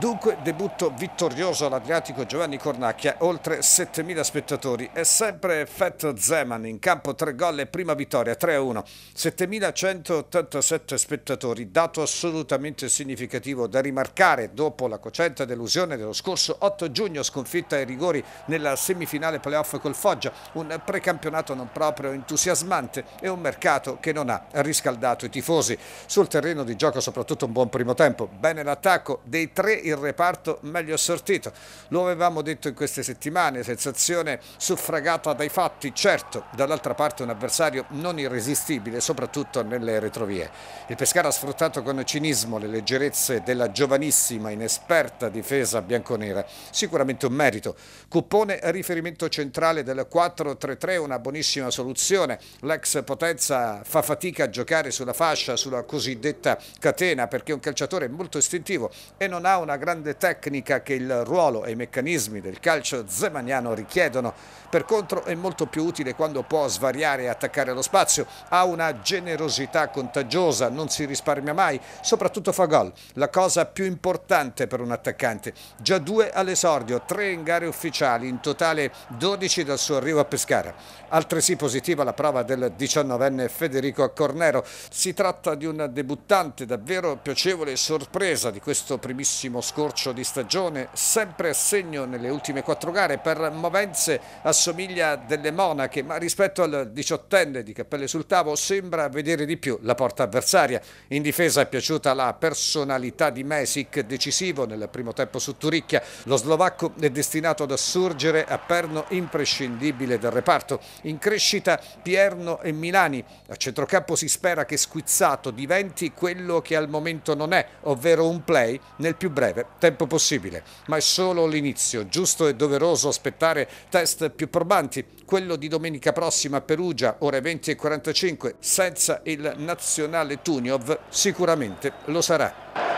Dunque debutto vittorioso all'Adriatico Giovanni Cornacchia, oltre 7.000 spettatori È sempre Fat Zeman in campo 3 gol e prima vittoria 3-1, 7.187 spettatori, dato assolutamente significativo da rimarcare dopo la cocente delusione dello scorso 8 giugno sconfitta ai rigori nella semifinale playoff col Foggia, un precampionato non proprio entusiasmante e un mercato che non ha riscaldato i tifosi. Sul terreno di gioco soprattutto un buon primo tempo, bene l'attacco dei tre il reparto meglio assortito. Lo avevamo detto in queste settimane, sensazione suffragata dai fatti, certo, dall'altra parte un avversario non irresistibile, soprattutto nelle retrovie. Il Pescara ha sfruttato con cinismo le leggerezze della giovanissima, inesperta difesa bianconera, sicuramente un merito. Cuppone riferimento centrale del 4-3-3, una buonissima soluzione. L'ex potenza fa fatica a giocare sulla fascia, sulla cosiddetta catena, perché è un calciatore molto istintivo e non ha una grande tecnica che il ruolo e i meccanismi del calcio zemaniano richiedono. Per contro è molto più utile quando può svariare e attaccare lo spazio, ha una generosità contagiosa, non si risparmia mai, soprattutto fa gol, la cosa più importante per un attaccante. Già due all'esordio, tre in gare ufficiali, in totale 12 dal suo arrivo a Pescara. Altresì positiva la prova del 19enne Federico Cornero, si tratta di un debuttante davvero piacevole sorpresa di questo primissimo scorcio di stagione, sempre a segno nelle ultime quattro gare, per movenze assomiglia a delle monache, ma rispetto al diciottenne di Cappelle sul Tavo sembra vedere di più la porta avversaria. In difesa è piaciuta la personalità di Mesic, decisivo nel primo tempo su Turicchia. Lo slovacco è destinato ad assurgere a perno imprescindibile del reparto. In crescita Pierno e Milani. A centrocampo si spera che Squizzato diventi quello che al momento non è, ovvero un play nel più breve breve tempo possibile, ma è solo l'inizio, giusto e doveroso aspettare test più probanti, quello di domenica prossima a Perugia, ore 20 e 45, senza il nazionale Tuniov sicuramente lo sarà.